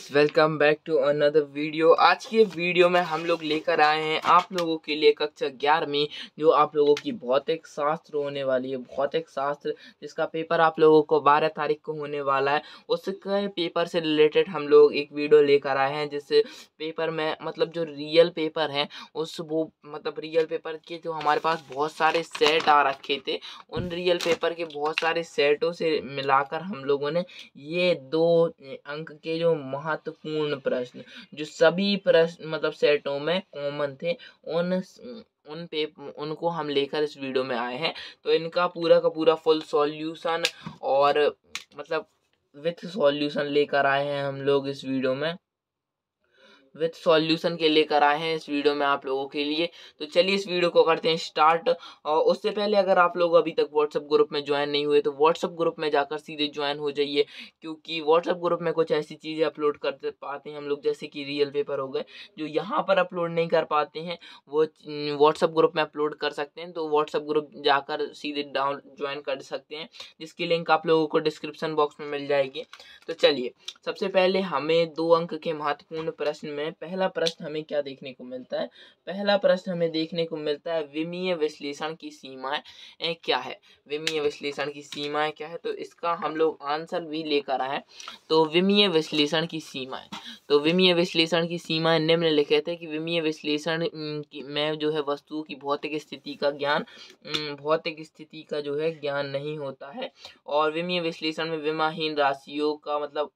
guys welcome back to another video आज के video में हम लोग लेकर आए हैं आप लोगों के लिए कक्षा ग्यारहवीं जो आप लोगों की भौतिक शास्त्र होने वाली है भौतिक शास्त्र जिसका पेपर आप लोगों को 12 तारीख को होने वाला है उसके पेपर से रिलेटेड हम लोग एक वीडियो लेकर आए हैं जिससे पेपर में मतलब जो रियल पेपर है उस वो मतलब रियल पेपर के जो हमारे पास बहुत सारे सेट आ रखे थे उन रियल पेपर के बहुत सारे सेटों से मिलाकर हम लोगों ने ये दो अंक के जो महा महत्वपूर्ण प्रश्न जो सभी प्रश्न मतलब सेटों में कॉमन थे उन उन पे उनको हम लेकर इस वीडियो में आए हैं तो इनका पूरा का पूरा फुल सॉल्यूशन और मतलब विथ सॉल्यूशन लेकर आए हैं हम लोग इस वीडियो में विथ सॉल्यूशन के लेकर आए हैं इस वीडियो में आप लोगों के लिए तो चलिए इस वीडियो को करते हैं स्टार्ट और उससे पहले अगर आप लोग अभी तक व्हाट्सअप ग्रुप में ज्वाइन नहीं हुए तो व्हाट्सअप ग्रुप में जाकर सीधे ज्वाइन हो जाइए क्योंकि व्हाट्सअप ग्रुप में कुछ ऐसी चीज़ें अपलोड कर पाते हैं हम लोग जैसे कि रियल पेपर हो गए जो यहाँ पर अपलोड नहीं कर पाते हैं वो व्हाट्सअप ग्रुप में अपलोड कर सकते हैं तो व्हाट्सअप ग्रुप जाकर सीधे डाउन ज्वाइन कर सकते हैं जिसकी लिंक आप लोगों को डिस्क्रिप्शन बॉक्स में मिल जाएगी तो चलिए सबसे पहले हमें दो अंक के महत्वपूर्ण प्रश्न में पहला प्रश्न हमें क्या देखने को मिलता है पहला प्रश्न हमें देखने को मिलता है विमीय विश्लेषण की सीमाएं क्या है विमीय विश्लेषण की सीमाएं क्या है तो इसका हम लोग आंसर भी लेकर आए तो विमीय विश्लेषण की सीमाएं तो विमीय विश्लेषण की सीमाएं निम्न लिखे थे कि विमीय विश्लेषण में जो है वस्तुओं की भौतिक स्थिति का ज्ञान भौतिक स्थिति का जो है ज्ञान नहीं होता है और विमीय विश्लेषण में विमाहीन राशियों का मतलब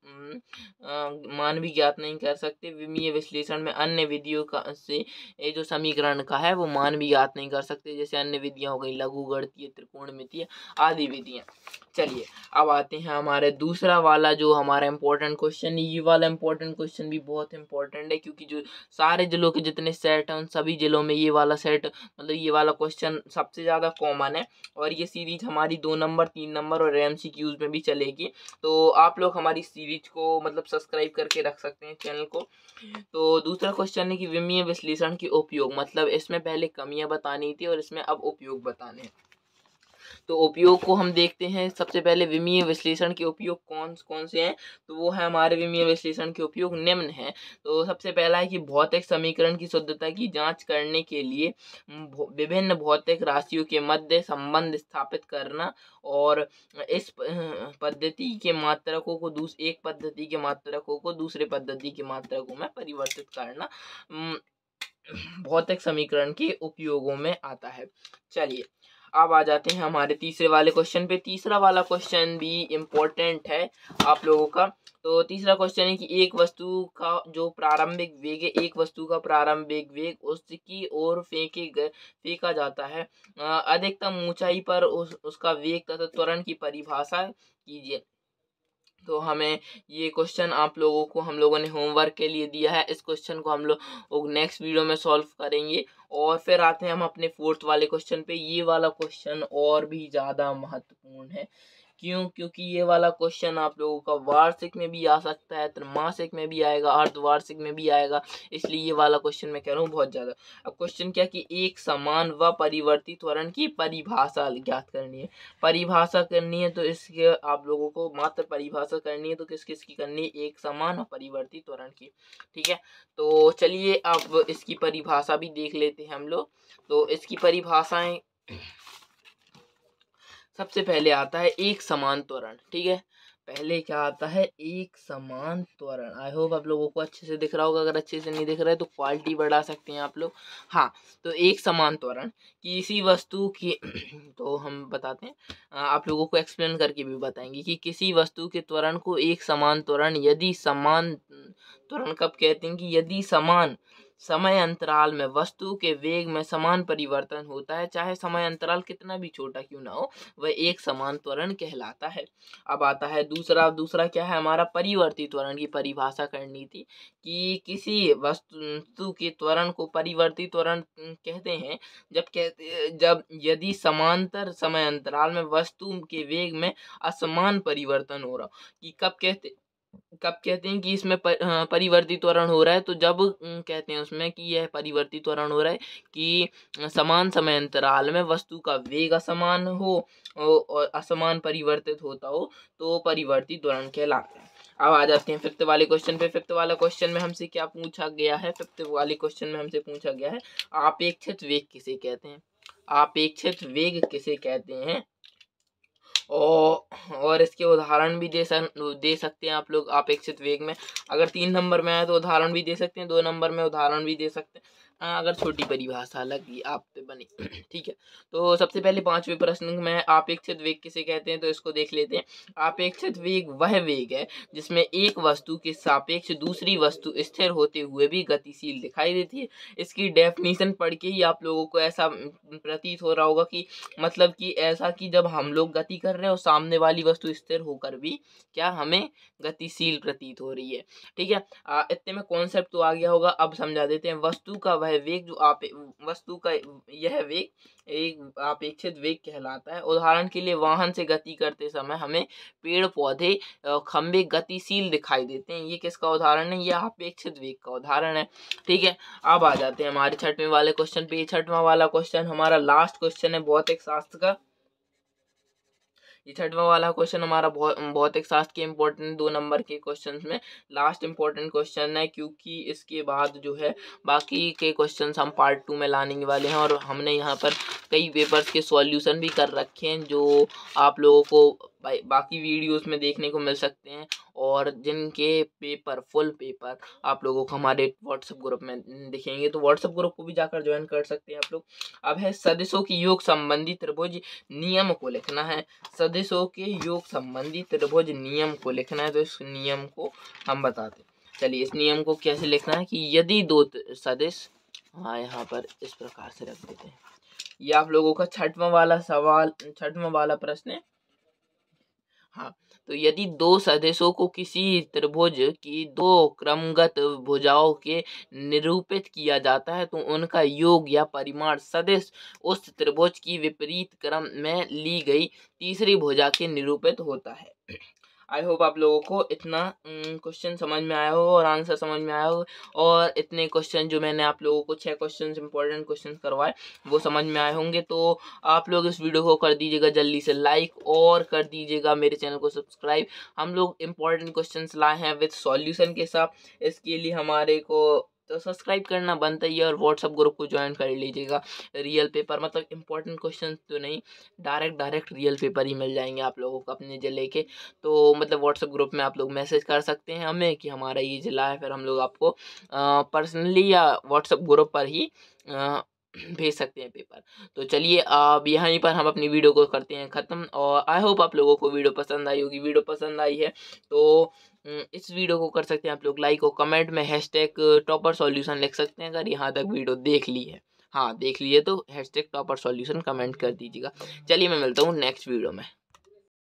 मान भी ज्ञात नहीं कर सकते विमीय विश्लेषण में अन्य विधियों का से ये जो समीकरण का है वो मान भी याद नहीं कर सकते जैसे अन्य विधियाँ हो गई लघु गणतीय त्रिकोणमितीय आदि विधियाँ चलिए अब आते हैं हमारे दूसरा वाला जो हमारा इंपॉर्टेंट क्वेश्चन ये वाला इंपॉर्टेंट क्वेश्चन भी बहुत इंपॉर्टेंट है क्योंकि जो सारे जिलों के जितने सेट हैं उन सभी जिलों में ये वाला सेट मतलब ये वाला क्वेश्चन सबसे ज़्यादा कॉमन है और ये सीरीज हमारी दो नंबर तीन नंबर और एम में भी चलेगी तो आप लोग हमारी सीरीज को मतलब सब्सक्राइब करके रख सकते हैं चैनल को तो दूसरा क्वेश्चन है कि विमीय विश्लेषण के उपयोग मतलब इसमें पहले कमियां बतानी थी और इसमें अब उपयोग बताने हैं तो उपयोग को हम देखते हैं सबसे पहले विमीय विश्लेषण के उपयोग कौन कौन से हैं तो वो है हमारे विमीय विश्लेषण के उपयोग निम्न है तो सबसे पहला है कि भौतिक समीकरण की शुद्धता की जांच करने के लिए विभिन्न भौतिक राशियों के मध्य संबंध स्थापित करना और इस पद्धति के मात्रकों को दूस एक पद्धति के मात्रकों को दूसरे पद्धति के मात्रकों में परिवर्तित करना भौतिक समीकरण के उपयोगों में आता है चलिए अब आ जाते हैं हमारे तीसरे वाले क्वेश्चन पे तीसरा वाला क्वेश्चन भी इम्पोर्टेंट है आप लोगों का तो तीसरा क्वेश्चन है कि एक वस्तु का जो प्रारंभिक वेग है एक वस्तु का प्रारंभिक वेग उसकी ओर फेंके फेंका जाता है अधिकतम ऊंचाई पर उस, उसका वेग तथा त्वरण की परिभाषा कीजिए तो हमें ये क्वेश्चन आप लोगों को हम लोगों ने होमवर्क के लिए दिया है इस क्वेश्चन को हम लोग नेक्स्ट वीडियो में सॉल्व करेंगे और फिर आते हैं हम अपने फोर्थ वाले क्वेश्चन पे ये वाला क्वेश्चन और भी ज़्यादा महत्वपूर्ण है क्यों क्योंकि ये वाला क्वेश्चन आप लोगों का वार्षिक में भी आ सकता है त्रमासिक में भी आएगा अर्धवार्षिक में भी आएगा इसलिए ये वाला क्वेश्चन मैं कह रहा हूँ बहुत ज़्यादा अब क्वेश्चन क्या कि एक समान व परिवर्तित त्वरण की परिभाषा ज्ञात करनी है परिभाषा करनी है तो इसके आप लोगों को मात्र परिभाषा करनी है तो किस किस की करनी है एक समान और परिवर्तित त्वरण की ठीक है तो चलिए अब इसकी परिभाषा भी देख लेते हैं हम लोग तो इसकी परिभाषाएँ सबसे पहले आता है एक समान त्वरण ठीक है पहले क्या आता है एक समान त्वरण आई होप आप लोगों को अच्छे से दिख रहा होगा अगर अच्छे से नहीं दिख रहा है तो क्वालिटी बढ़ा सकते हैं आप लोग हाँ तो एक समान त्वरण किसी वस्तु की तो हम बताते हैं आप लोगों को एक्सप्लेन करके भी बताएंगे कि किसी वस्तु के त्वरण को एक समान त्वरण यदि समान त्वरण कब कहते हैं कि यदि समान समय अंतराल में वस्तु के वेग में समान परिवर्तन होता है चाहे समय अंतराल कितना भी छोटा क्यों ना हो वह एक समान त्वरण कहलाता है अब आता है दूसरा दूसरा क्या है हमारा परिवर्तित त्वरण की परिभाषा करनी थी कि किसी वस्तु के त्वरण को परिवर्तित त्वरण कहते हैं जब कहते जब यदि समांतर समय अंतराल में वस्तु के वेग में असमान परिवर्तन हो रहा कि कब कहते कब कहते हैं कि इसमें पर, परिवर्तित त्वरण हो रहा है तो जब कहते हैं उसमें कि यह परिवर्तित त्वरण हो रहा है कि समान समय अंतराल में वस्तु का वेग असमान हो और असमान परिवर्तित होता हो तो परिवर्तित त्वरण कहलाते हैं अब आ जाते हैं फिफ्थ वाले क्वेश्चन पे फिफ्थ वाला क्वेश्चन में हमसे क्या पूछा गया है फिफ्थ वाले क्वेश्चन में हमसे पूछा गया है आपेक्षित वेग किसे कहते हैं आपेक्षित वेग किसे कहते हैं और इसके उदाहरण भी दे सक दे सकते हैं आप लोग अपेक्षित वेग में अगर तीन नंबर में आए तो उदाहरण भी दे सकते हैं दो नंबर में उदाहरण भी दे सकते हैं अगर छोटी परिभाषा लगी आप तो बनी ठीक है तो सबसे पहले पांचवें प्रश्न में आपेक्षित वेग किसे कहते हैं तो इसको देख लेते हैं आपेक्षित वेग वह वेग है जिसमें एक वस्तु के सापेक्ष दूसरी वस्तु स्थिर होते हुए भी गतिशील दिखाई देती है इसकी डेफिनेशन पढ़ के ही आप लोगों को ऐसा प्रतीत हो रहा होगा कि मतलब कि ऐसा कि जब हम लोग गति कर रहे हैं और सामने वाली वस्तु स्थिर होकर भी क्या हमें गतिशील प्रतीत हो रही है ठीक है इतने में कॉन्सेप्ट तो आ गया होगा अब समझा देते हैं वस्तु का वह वेग जो आप वस्तु का यह वेग एक अपेक्षित वेग कहलाता है उदाहरण के लिए वाहन से गति करते समय हमें पेड़ पौधे खंभे गतिशील दिखाई देते हैं ये किसका उदाहरण है यह अपेक्षित वेग का उदाहरण है ठीक है अब आ जाते हैं हमारे छठवें वाले क्वेश्चन पे छठवां वाला क्वेश्चन हमारा लास्ट क्वेश्चन है भौतिक शास्त्र का ये छठवा वाला क्वेश्चन हमारा भौतिक शास्त्र के इम्पोर्टेंट दो नंबर के क्वेश्चन में लास्ट इम्पोर्टेंट क्वेश्चन है क्योंकि इसके बाद जो है बाकी के क्वेश्चन हम पार्ट टू में लाने वाले हैं और हमने यहाँ पर कई पेपर्स के सॉल्यूशन भी कर रखे हैं जो आप लोगों को बाकी वीडियोस में देखने को मिल सकते हैं और जिनके पेपर फुल पेपर आप लोगों को हमारे व्हाट्सएप ग्रुप में दिखेंगे तो व्हाट्सएप ग्रुप को भी जाकर ज्वाइन कर सकते हैं आप लोग अब है सदस्यों की योग संबंधी त्रिभुज नियम को लिखना है सदस्यों के योग संबंधी त्रिभुज नियम को लिखना है तो इस नियम को हम बताते हैं चलिए इस नियम को कैसे लिखना है कि यदि दो सदस्य हाँ यहाँ पर इस प्रकार से रख देते हैं ये आप लोगों का छठवा वाला सवाल छठवा वाला प्रश्न है हाँ तो यदि दो सदस्यों को किसी त्रिभुज की दो क्रमगत भुजाओं के निरूपित किया जाता है तो उनका योग या परिमाण सदस्य उस त्रिभुज की विपरीत क्रम में ली गई तीसरी भुजा के निरूपित होता है आई होप आप लोगों को इतना क्वेश्चन समझ में आया हो और आंसर समझ में आया हो और इतने क्वेश्चन जो मैंने आप लोगों को छः क्वेश्चन इंपॉर्टेंट क्वेश्चन करवाए वो समझ में आए होंगे तो आप लोग इस वीडियो को कर दीजिएगा जल्दी से लाइक और कर दीजिएगा मेरे चैनल को सब्सक्राइब हम लोग इंपॉर्टेंट क्वेश्चन लाए हैं विथ सॉल्यूशन के साथ इसके लिए हमारे को तो सब्सक्राइब करना बनता ही है और व्हाट्सअप ग्रुप को ज्वाइन कर लीजिएगा रियल पेपर मतलब इंपॉर्टेंट क्वेश्चन तो नहीं डायरेक्ट डायरेक्ट रियल पेपर ही मिल जाएंगे आप लोगों को अपने ज़िले के तो मतलब व्हाट्सअप ग्रुप में आप लोग मैसेज कर सकते हैं हमें कि हमारा ये ज़िला है फिर हम लोग आपको पर्सनली या व्हाट्सअप ग्रुप पर ही आ, भेज सकते हैं पेपर तो चलिए अब यहीं पर हम अपनी वीडियो को करते हैं ख़त्म और आई होप आप लोगों को वीडियो पसंद आई होगी वीडियो पसंद आई है तो इस वीडियो को कर सकते हैं आप लोग लाइक और कमेंट में हैश टैग टॉपर सॉल्यूशन लिख सकते हैं अगर यहाँ तक वीडियो देख ली है हाँ देख लीजिए तो hashtag topper solution comment कर दीजिएगा चलिए मैं मिलता हूँ नेक्स्ट वीडियो में